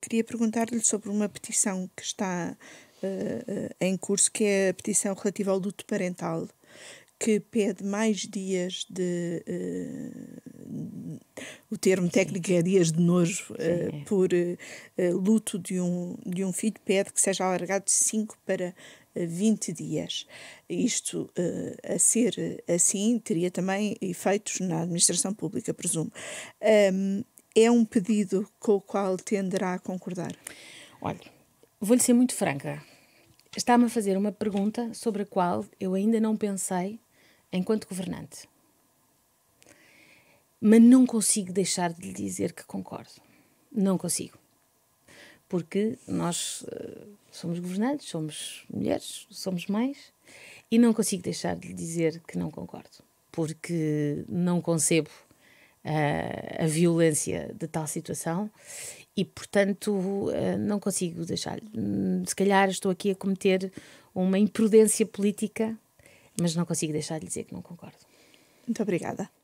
Queria perguntar-lhe sobre uma petição que está uh, em curso, que é a petição relativa ao luto parental, que pede mais dias de. Uh, o termo técnico é dias de nojo, uh, por luto de um, de um filho, pede que seja alargado de 5 para 20 dias. Isto uh, a ser assim teria também efeitos na administração pública, presumo. Um, é um pedido com o qual tenderá a concordar? Olha, vou-lhe ser muito franca. Está-me a fazer uma pergunta sobre a qual eu ainda não pensei enquanto governante. Mas não consigo deixar de lhe dizer que concordo. Não consigo. Porque nós eh, somos governantes, somos mulheres, somos mães, e não consigo deixar de lhe dizer que não concordo. Porque não concebo uh, a violência de tal situação e, portanto, uh, não consigo deixar. Hum, se calhar estou aqui a cometer uma imprudência política, mas não consigo deixar de dizer que não concordo. Muito obrigada.